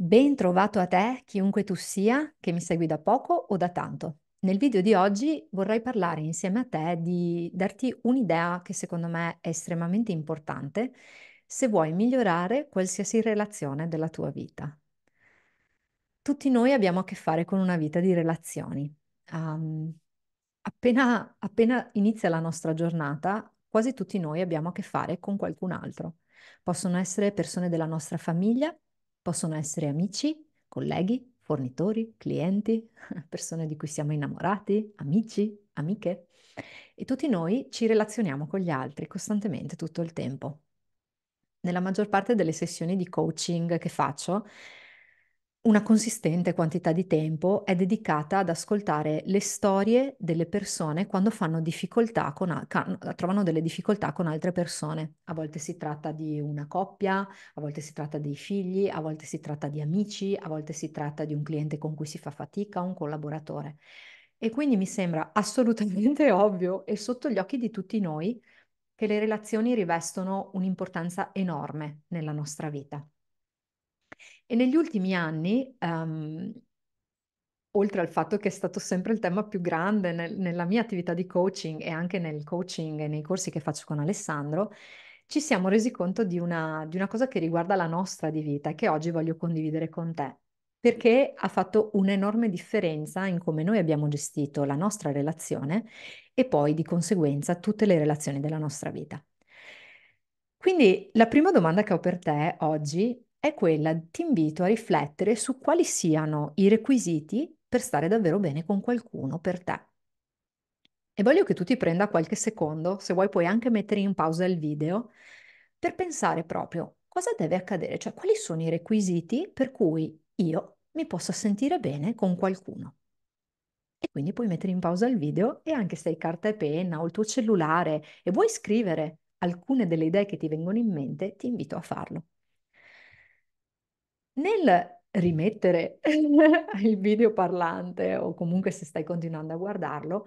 Ben trovato a te, chiunque tu sia, che mi segui da poco o da tanto. Nel video di oggi vorrei parlare insieme a te di darti un'idea che secondo me è estremamente importante se vuoi migliorare qualsiasi relazione della tua vita. Tutti noi abbiamo a che fare con una vita di relazioni. Um, appena, appena inizia la nostra giornata, quasi tutti noi abbiamo a che fare con qualcun altro. Possono essere persone della nostra famiglia, Possono essere amici, colleghi, fornitori, clienti, persone di cui siamo innamorati, amici, amiche. E tutti noi ci relazioniamo con gli altri costantemente tutto il tempo. Nella maggior parte delle sessioni di coaching che faccio, una consistente quantità di tempo è dedicata ad ascoltare le storie delle persone quando fanno difficoltà con a- trovano delle difficoltà con altre persone. A volte si tratta di una coppia, a volte si tratta dei figli, a volte si tratta di amici, a volte si tratta di un cliente con cui si fa fatica, un collaboratore. E quindi mi sembra assolutamente ovvio e sotto gli occhi di tutti noi che le relazioni rivestono un'importanza enorme nella nostra vita. E negli ultimi anni, um, oltre al fatto che è stato sempre il tema più grande nel, nella mia attività di coaching e anche nel coaching e nei corsi che faccio con Alessandro, ci siamo resi conto di una, di una cosa che riguarda la nostra di vita e che oggi voglio condividere con te, perché ha fatto un'enorme differenza in come noi abbiamo gestito la nostra relazione e poi di conseguenza tutte le relazioni della nostra vita. Quindi la prima domanda che ho per te oggi è quella, ti invito a riflettere su quali siano i requisiti per stare davvero bene con qualcuno, per te. E voglio che tu ti prenda qualche secondo, se vuoi puoi anche mettere in pausa il video, per pensare proprio cosa deve accadere, cioè quali sono i requisiti per cui io mi possa sentire bene con qualcuno. E quindi puoi mettere in pausa il video e anche se hai carta e penna o il tuo cellulare e vuoi scrivere alcune delle idee che ti vengono in mente, ti invito a farlo. Nel rimettere il video parlante o comunque se stai continuando a guardarlo,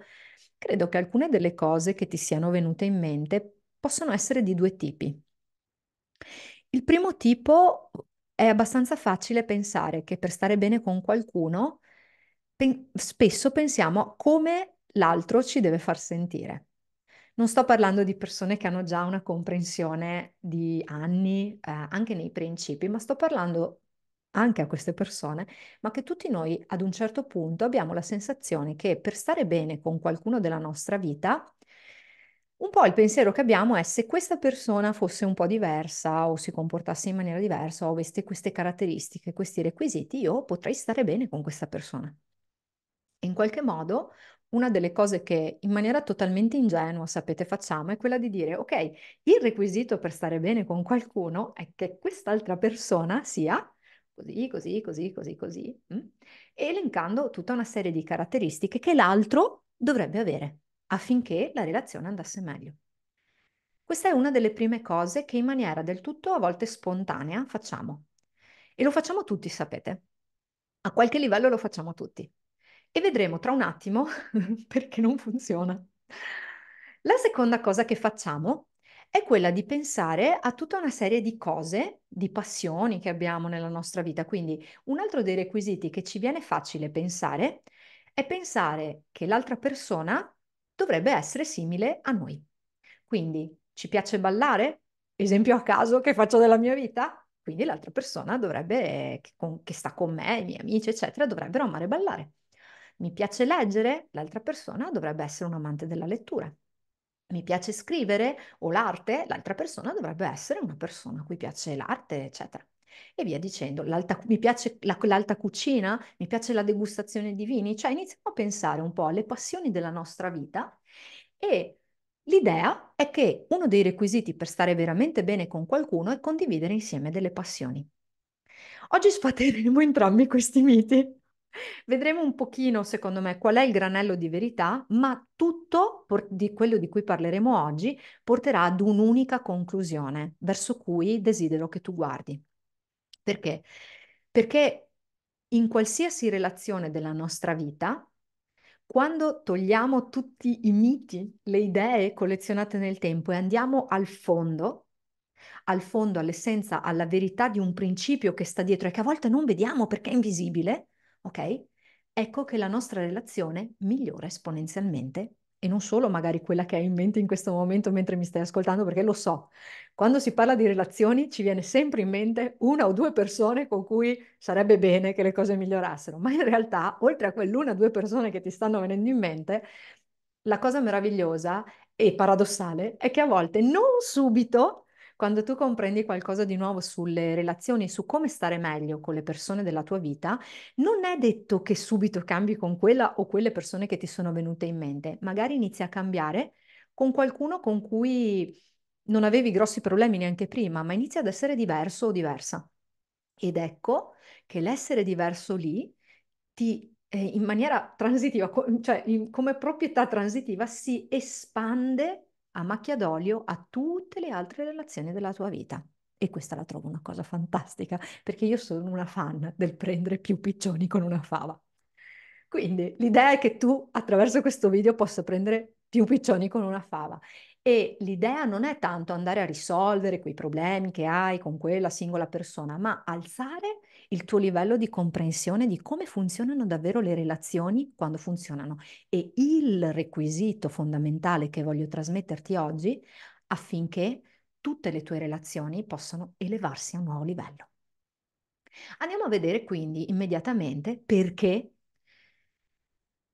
credo che alcune delle cose che ti siano venute in mente possono essere di due tipi. Il primo tipo è abbastanza facile pensare che per stare bene con qualcuno pen- spesso pensiamo a come l'altro ci deve far sentire. Non sto parlando di persone che hanno già una comprensione di anni, eh, anche nei principi, ma sto parlando anche a queste persone, ma che tutti noi ad un certo punto abbiamo la sensazione che per stare bene con qualcuno della nostra vita, un po' il pensiero che abbiamo è se questa persona fosse un po' diversa o si comportasse in maniera diversa o avesse queste caratteristiche, questi requisiti, io potrei stare bene con questa persona. E in qualche modo una delle cose che in maniera totalmente ingenua, sapete, facciamo è quella di dire, ok, il requisito per stare bene con qualcuno è che quest'altra persona sia così, così, così, così, così, mh? Mm, elencando tutta una serie di caratteristiche che l'altro dovrebbe avere affinché la relazione andasse meglio. Questa è una delle prime cose che in maniera del tutto a volte spontanea facciamo. E lo facciamo tutti, sapete. A qualche livello lo facciamo tutti. E vedremo tra un attimo perché non funziona. La seconda cosa che facciamo è quella di pensare a tutta una serie di cose, di passioni che abbiamo nella nostra vita. Quindi un altro dei requisiti che ci viene facile pensare è pensare che l'altra persona dovrebbe essere simile a noi. Quindi ci piace ballare? Esempio a caso che faccio della mia vita? Quindi l'altra persona dovrebbe, che, con, che sta con me, i miei amici, eccetera, dovrebbero amare ballare. Mi piace leggere? L'altra persona dovrebbe essere un amante della lettura mi piace scrivere o l'arte, l'altra persona dovrebbe essere una persona a cui piace l'arte, eccetera. E via dicendo, mi piace la, l'alta cucina, mi piace la degustazione di vini, cioè iniziamo a pensare un po' alle passioni della nostra vita e l'idea è che uno dei requisiti per stare veramente bene con qualcuno è condividere insieme delle passioni. Oggi sfateremo entrambi questi miti Vedremo un pochino, secondo me, qual è il granello di verità, ma tutto por- di quello di cui parleremo oggi porterà ad un'unica conclusione verso cui desidero che tu guardi. Perché? Perché in qualsiasi relazione della nostra vita, quando togliamo tutti i miti, le idee collezionate nel tempo e andiamo al fondo, al fondo, all'essenza, alla verità di un principio che sta dietro e che a volte non vediamo perché è invisibile, ok? Ecco che la nostra relazione migliora esponenzialmente e non solo magari quella che hai in mente in questo momento mentre mi stai ascoltando, perché lo so, quando si parla di relazioni ci viene sempre in mente una o due persone con cui sarebbe bene che le cose migliorassero, ma in realtà, oltre a quell'una o due persone che ti stanno venendo in mente, la cosa meravigliosa e paradossale è che a volte non subito quando tu comprendi qualcosa di nuovo sulle relazioni, su come stare meglio con le persone della tua vita, non è detto che subito cambi con quella o quelle persone che ti sono venute in mente, magari inizi a cambiare con qualcuno con cui non avevi grossi problemi neanche prima, ma inizi ad essere diverso o diversa. Ed ecco che l'essere diverso lì ti eh, in maniera transitiva, cioè in, come proprietà transitiva, si espande a macchia d'olio a tutte le altre relazioni della tua vita. E questa la trovo una cosa fantastica, perché io sono una fan del prendere più piccioni con una fava. Quindi l'idea è che tu attraverso questo video possa prendere più piccioni con una fava e l'idea non è tanto andare a risolvere quei problemi che hai con quella singola persona, ma alzare il tuo livello di comprensione di come funzionano davvero le relazioni quando funzionano. E il requisito fondamentale che voglio trasmetterti oggi affinché tutte le tue relazioni possano elevarsi a un nuovo livello. Andiamo a vedere quindi immediatamente perché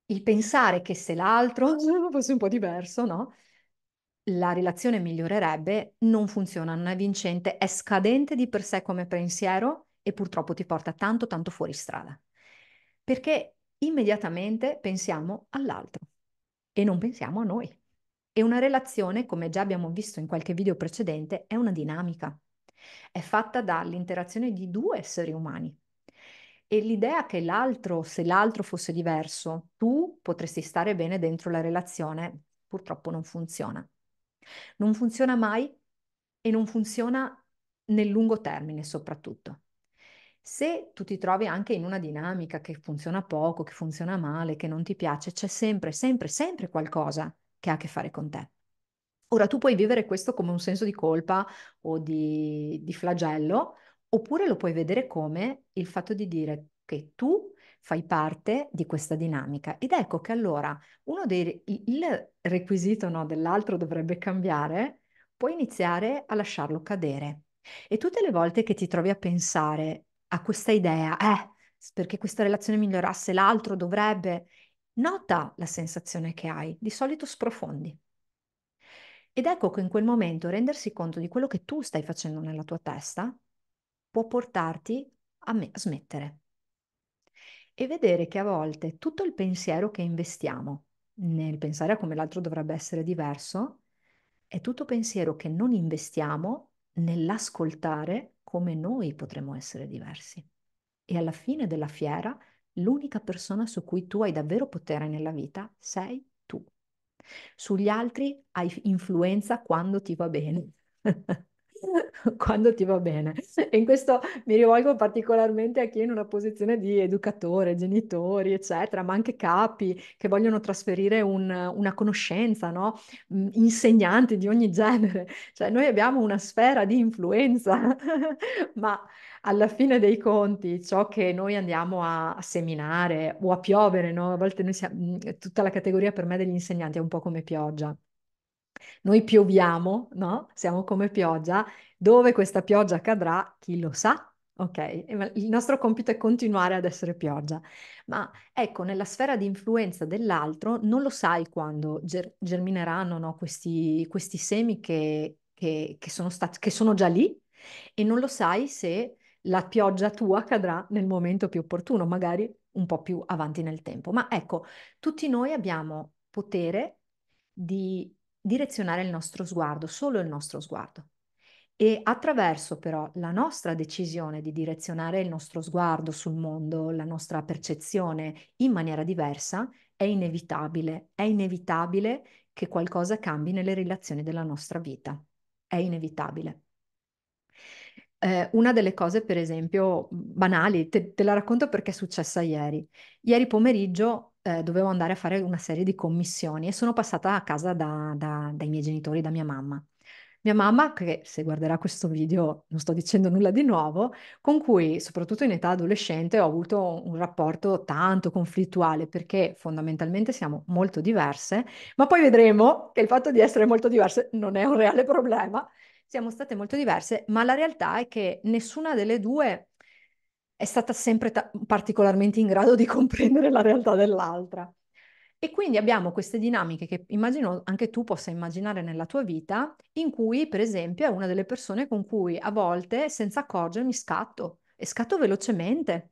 il pensare che se l'altro fosse un po' diverso, no? la relazione migliorerebbe, non funziona, non è vincente, è scadente di per sé come pensiero e purtroppo ti porta tanto tanto fuori strada. Perché immediatamente pensiamo all'altro e non pensiamo a noi. E una relazione, come già abbiamo visto in qualche video precedente, è una dinamica. È fatta dall'interazione di due esseri umani. E l'idea che l'altro, se l'altro fosse diverso, tu potresti stare bene dentro la relazione, purtroppo non funziona. Non funziona mai e non funziona nel lungo termine soprattutto. Se tu ti trovi anche in una dinamica che funziona poco, che funziona male, che non ti piace, c'è sempre, sempre, sempre qualcosa che ha a che fare con te. Ora tu puoi vivere questo come un senso di colpa o di, di flagello, oppure lo puoi vedere come il fatto di dire che tu fai parte di questa dinamica. Ed ecco che allora uno dei, il requisito no, dell'altro dovrebbe cambiare, puoi iniziare a lasciarlo cadere. E tutte le volte che ti trovi a pensare a questa idea, eh, perché questa relazione migliorasse l'altro dovrebbe, nota la sensazione che hai, di solito sprofondi. Ed ecco che in quel momento rendersi conto di quello che tu stai facendo nella tua testa può portarti a, me- a smettere e vedere che a volte tutto il pensiero che investiamo nel pensare a come l'altro dovrebbe essere diverso è tutto pensiero che non investiamo nell'ascoltare come noi potremmo essere diversi. E alla fine della fiera l'unica persona su cui tu hai davvero potere nella vita sei tu. Sugli altri hai influenza quando ti va bene. quando ti va bene. E in questo mi rivolgo particolarmente a chi è in una posizione di educatore, genitori, eccetera, ma anche capi che vogliono trasferire un, una conoscenza, no? Mm, insegnanti di ogni genere. Cioè noi abbiamo una sfera di influenza, ma alla fine dei conti ciò che noi andiamo a, a seminare o a piovere, no? a volte noi siamo, mm, tutta la categoria per me degli insegnanti è un po' come pioggia noi pioviamo, no? Siamo come pioggia. Dove questa pioggia cadrà, chi lo sa, ok? Il nostro compito è continuare ad essere pioggia. Ma ecco, nella sfera di influenza dell'altro non lo sai quando ger- germineranno no? questi, questi, semi che, che, che, sono stat- che sono già lì e non lo sai se la pioggia tua cadrà nel momento più opportuno, magari un po' più avanti nel tempo. Ma ecco, tutti noi abbiamo potere di direzionare il nostro sguardo, solo il nostro sguardo. E attraverso però la nostra decisione di direzionare il nostro sguardo sul mondo, la nostra percezione in maniera diversa, è inevitabile, è inevitabile che qualcosa cambi nelle relazioni della nostra vita. È inevitabile. Eh, una delle cose, per esempio, banali, te, te la racconto perché è successa ieri. Ieri pomeriggio eh, dovevo andare a fare una serie di commissioni e sono passata a casa da, da, dai miei genitori, da mia mamma. Mia mamma, che se guarderà questo video non sto dicendo nulla di nuovo, con cui soprattutto in età adolescente ho avuto un rapporto tanto conflittuale perché fondamentalmente siamo molto diverse, ma poi vedremo che il fatto di essere molto diverse non è un reale problema. Siamo state molto diverse, ma la realtà è che nessuna delle due è stata sempre ta- particolarmente in grado di comprendere la realtà dell'altra. E quindi abbiamo queste dinamiche che immagino anche tu possa immaginare nella tua vita, in cui per esempio è una delle persone con cui a volte senza accorgermi scatto e scatto velocemente.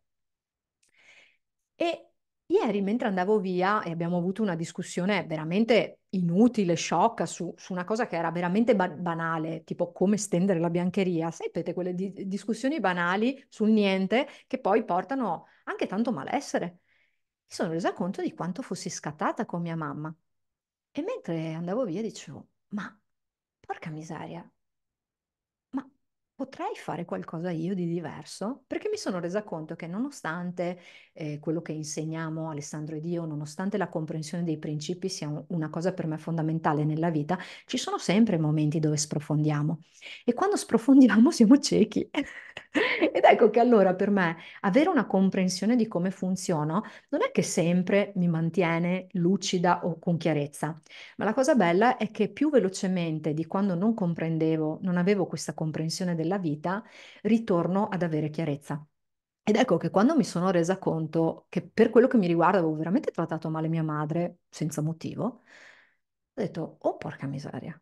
E Ieri, mentre andavo via e abbiamo avuto una discussione veramente inutile, sciocca, su, su una cosa che era veramente ba- banale, tipo come stendere la biancheria, sapete, quelle di- discussioni banali sul niente che poi portano anche tanto malessere. Mi sono resa conto di quanto fossi scattata con mia mamma. E mentre andavo via dicevo, ma porca miseria, potrei fare qualcosa io di diverso? Perché mi sono resa conto che nonostante eh, quello che insegniamo Alessandro ed io, nonostante la comprensione dei principi sia un, una cosa per me fondamentale nella vita, ci sono sempre momenti dove sprofondiamo e quando sprofondiamo siamo ciechi ed ecco che allora per me avere una comprensione di come funziono non è che sempre mi mantiene lucida o con chiarezza, ma la cosa bella è che più velocemente di quando non comprendevo, non avevo questa comprensione della vita, ritorno ad avere chiarezza. Ed ecco che quando mi sono resa conto che per quello che mi riguarda avevo veramente trattato male mia madre, senza motivo, ho detto, oh porca miseria,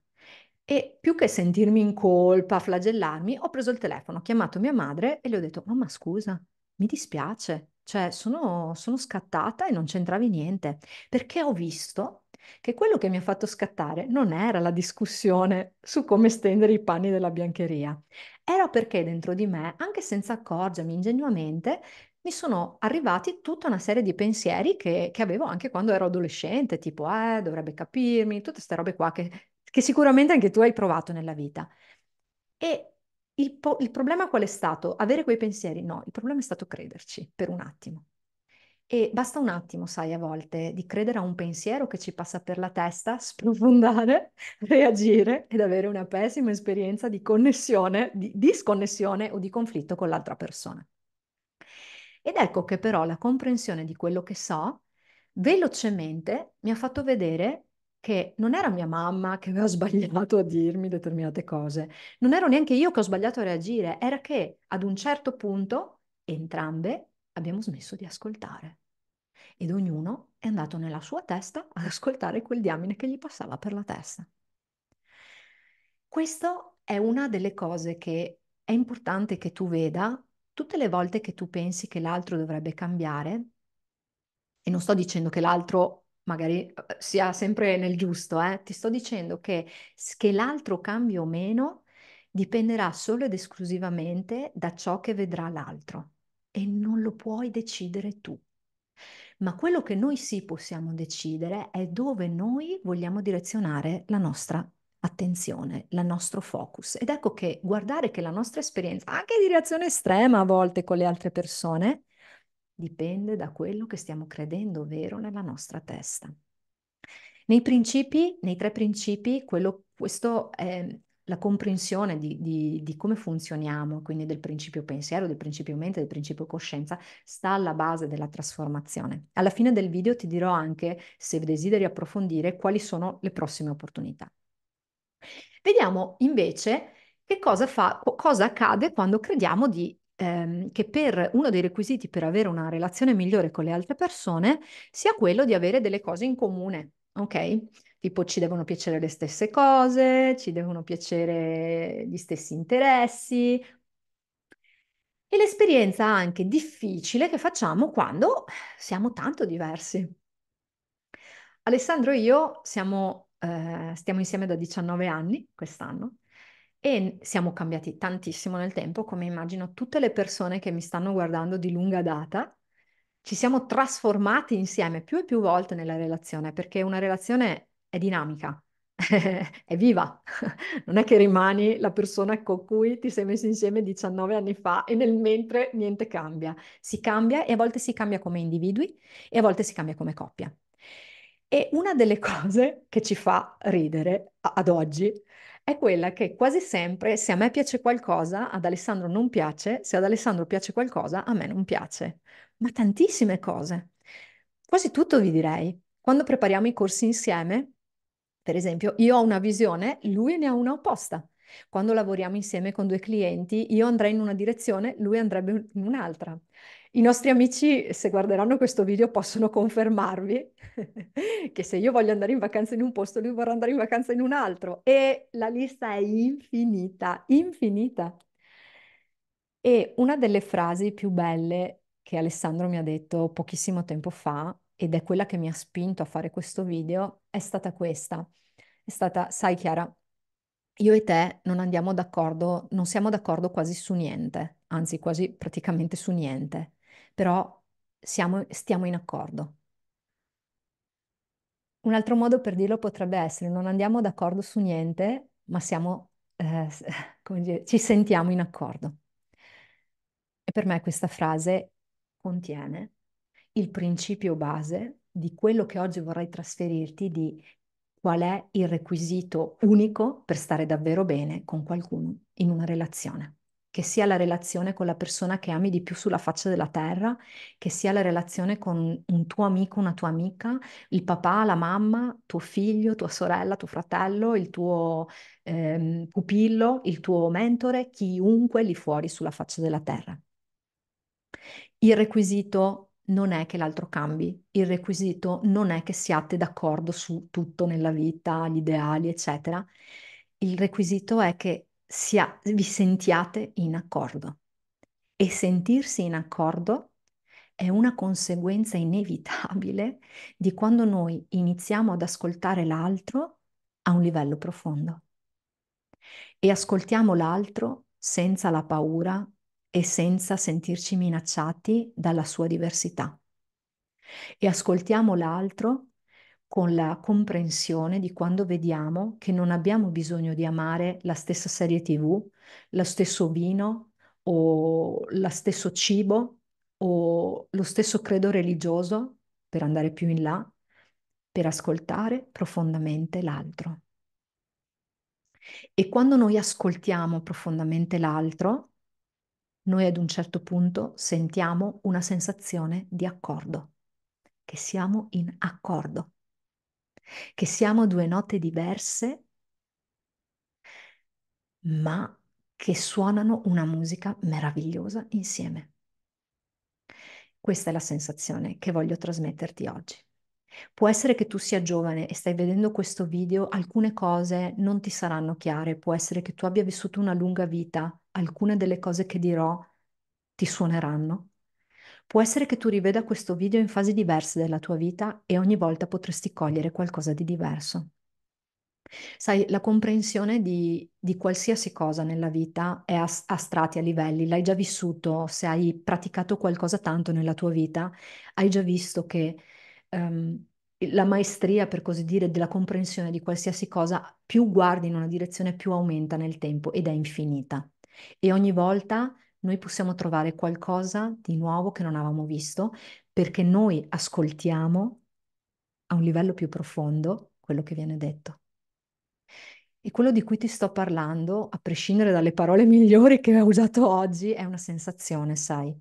e più che sentirmi in colpa, flagellarmi, ho preso il telefono, ho chiamato mia madre e le ho detto: Mamma, scusa, mi dispiace, cioè sono, sono scattata e non c'entravi niente, perché ho visto che quello che mi ha fatto scattare non era la discussione su come stendere i panni della biancheria, era perché dentro di me, anche senza accorgermi ingenuamente, mi sono arrivati tutta una serie di pensieri che, che avevo anche quando ero adolescente, tipo, eh, dovrebbe capirmi, tutte queste robe qua che che sicuramente anche tu hai provato nella vita. E il, po- il, problema qual è stato? Avere quei pensieri? No, il problema è stato crederci per un attimo. E basta un attimo, sai, a volte di credere a un pensiero che ci passa per la testa, sprofondare, reagire ed avere una pessima esperienza di connessione, di disconnessione o di conflitto con l'altra persona. Ed ecco che però la comprensione di quello che so velocemente mi ha fatto vedere che non era mia mamma che aveva sbagliato a dirmi determinate cose, non ero neanche io che ho sbagliato a reagire, era che ad un certo punto entrambe abbiamo smesso di ascoltare ed ognuno è andato nella sua testa ad ascoltare quel diamine che gli passava per la testa. Questa è una delle cose che è importante che tu veda tutte le volte che tu pensi che l'altro dovrebbe cambiare, e non sto dicendo che l'altro magari eh, sia sempre nel giusto, eh? ti sto dicendo che, che l'altro cambia o meno dipenderà solo ed esclusivamente da ciò che vedrà l'altro e non lo puoi decidere tu. Ma quello che noi sì possiamo decidere è dove noi vogliamo direzionare la nostra attenzione, il nostro focus. Ed ecco che guardare che la nostra esperienza, anche di reazione estrema a volte con le altre persone, dipende da quello che stiamo credendo vero nella nostra testa. Nei principi, nei tre principi, quello, questo è la comprensione di, di, di, come funzioniamo, quindi del principio pensiero, del principio mente, del principio coscienza, sta alla base della trasformazione. Alla fine del video ti dirò anche, se desideri approfondire, quali sono le prossime opportunità. Vediamo invece che cosa, fa, cosa accade quando crediamo di ehm, che per uno dei requisiti per avere una relazione migliore con le altre persone sia quello di avere delle cose in comune, ok? Tipo ci devono piacere le stesse cose, ci devono piacere gli stessi interessi. E l'esperienza anche difficile che facciamo quando siamo tanto diversi. Alessandro e io siamo, eh, stiamo insieme da 19 anni quest'anno e siamo cambiati tantissimo nel tempo, come immagino tutte le persone che mi stanno guardando di lunga data. Ci siamo trasformati insieme più e più volte nella relazione, perché una relazione è dinamica, è viva. Non è che rimani la persona con cui ti sei messo insieme 19 anni fa e nel mentre niente cambia. Si cambia e a volte si cambia come individui e a volte si cambia come coppia. E una delle cose che ci fa ridere ad oggi è quella che quasi sempre se a me piace qualcosa ad Alessandro non piace, se ad Alessandro piace qualcosa a me non piace, ma tantissime cose. Quasi tutto vi direi. Quando prepariamo i corsi insieme, per esempio, io ho una visione, lui ne ha una opposta. Quando lavoriamo insieme con due clienti, io andrei in una direzione, lui andrebbe in un'altra. I nostri amici, se guarderanno questo video, possono confermarvi che se io voglio andare in vacanza in un posto, lui vorrà andare in vacanza in un altro. E la lista è infinita, infinita. E una delle frasi più belle che Alessandro mi ha detto pochissimo tempo fa, ed è quella che mi ha spinto a fare questo video, è stata questa. È stata, sai Chiara, io e te non andiamo d'accordo, non siamo d'accordo quasi su niente, anzi quasi praticamente su niente, però siamo, stiamo in accordo. Un altro modo per dirlo potrebbe essere non andiamo d'accordo su niente, ma siamo, eh, dire, ci sentiamo in accordo. E per me questa frase contiene il principio base di quello che oggi vorrei trasferirti di qual è il requisito unico per stare davvero bene con qualcuno in una relazione che sia la relazione con la persona che ami di più sulla faccia della terra, che sia la relazione con un tuo amico, una tua amica, il papà, la mamma, tuo figlio, tua sorella, tuo fratello, il tuo eh, pupillo, il tuo mentore, chiunque lì fuori sulla faccia della terra. Il requisito non è che l'altro cambi, il requisito non è che siate d'accordo su tutto nella vita, gli ideali, eccetera. Il requisito è che sia, vi sentiate in accordo. E sentirsi in accordo è una conseguenza inevitabile di quando noi iniziamo ad ascoltare l'altro a un livello profondo. E ascoltiamo l'altro senza la paura e senza sentirci minacciati dalla sua diversità. E ascoltiamo l'altro con la comprensione di quando vediamo che non abbiamo bisogno di amare la stessa serie tv, lo stesso vino o lo stesso cibo o lo stesso credo religioso per andare più in là, per ascoltare profondamente l'altro. E quando noi ascoltiamo profondamente l'altro, noi ad un certo punto sentiamo una sensazione di accordo, che siamo in accordo, che siamo due note diverse, ma che suonano una musica meravigliosa insieme. Questa è la sensazione che voglio trasmetterti oggi. Può essere che tu sia giovane e stai vedendo questo video, alcune cose non ti saranno chiare, può essere che tu abbia vissuto una lunga vita alcune delle cose che dirò ti suoneranno. Può essere che tu riveda questo video in fasi diverse della tua vita e ogni volta potresti cogliere qualcosa di diverso. Sai, la comprensione di, di qualsiasi cosa nella vita è a, a strati, a livelli, l'hai già vissuto, se hai praticato qualcosa tanto nella tua vita, hai già visto che um, la maestria, per così dire, della comprensione di qualsiasi cosa, più guardi in una direzione, più aumenta nel tempo ed è infinita. E ogni volta noi possiamo trovare qualcosa di nuovo che non avevamo visto perché noi ascoltiamo a un livello più profondo quello che viene detto. E quello di cui ti sto parlando, a prescindere dalle parole migliori che ho usato oggi, è una sensazione, sai,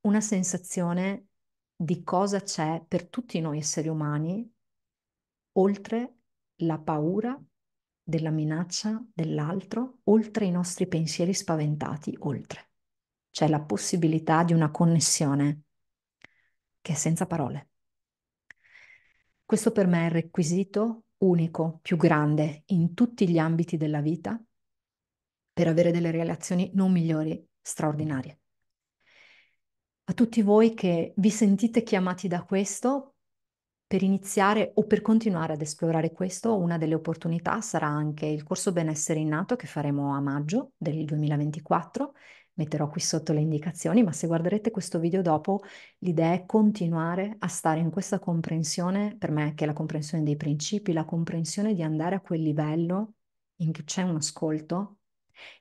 una sensazione di cosa c'è per tutti noi esseri umani oltre la paura della minaccia dell'altro oltre i nostri pensieri spaventati, oltre. C'è cioè la possibilità di una connessione che è senza parole. Questo per me è il requisito unico, più grande in tutti gli ambiti della vita per avere delle relazioni non migliori, straordinarie. A tutti voi che vi sentite chiamati da questo, per iniziare o per continuare ad esplorare questo, una delle opportunità sarà anche il corso benessere innato che faremo a maggio del 2024. Metterò qui sotto le indicazioni, ma se guarderete questo video dopo, l'idea è continuare a stare in questa comprensione, per me che è la comprensione dei principi, la comprensione di andare a quel livello in cui c'è un ascolto,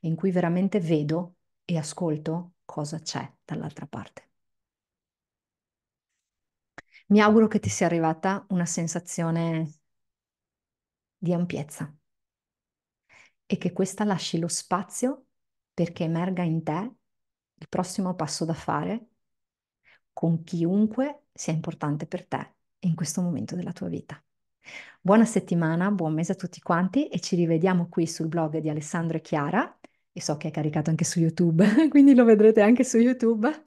in cui veramente vedo e ascolto cosa c'è dall'altra parte. Mi auguro che ti sia arrivata una sensazione di ampiezza e che questa lasci lo spazio perché emerga in te il prossimo passo da fare con chiunque sia importante per te in questo momento della tua vita. Buona settimana, buon mese a tutti quanti e ci rivediamo qui sul blog di Alessandro e Chiara e so che è caricato anche su YouTube, quindi lo vedrete anche su YouTube.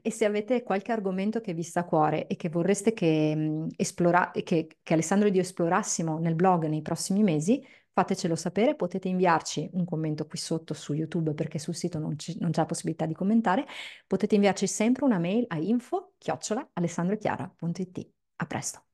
E se avete qualche argomento che vi sta a cuore e che vorreste che, mhmm, esplora- che, che Alessandro ed io esplorassimo nel blog nei prossimi mesi, fatecelo sapere, potete inviarci un commento qui sotto su YouTube perché sul sito non, c- non c'è la possibilità di commentare, potete inviarci sempre una mail a info chiocciola alessandrochiara.it. A presto!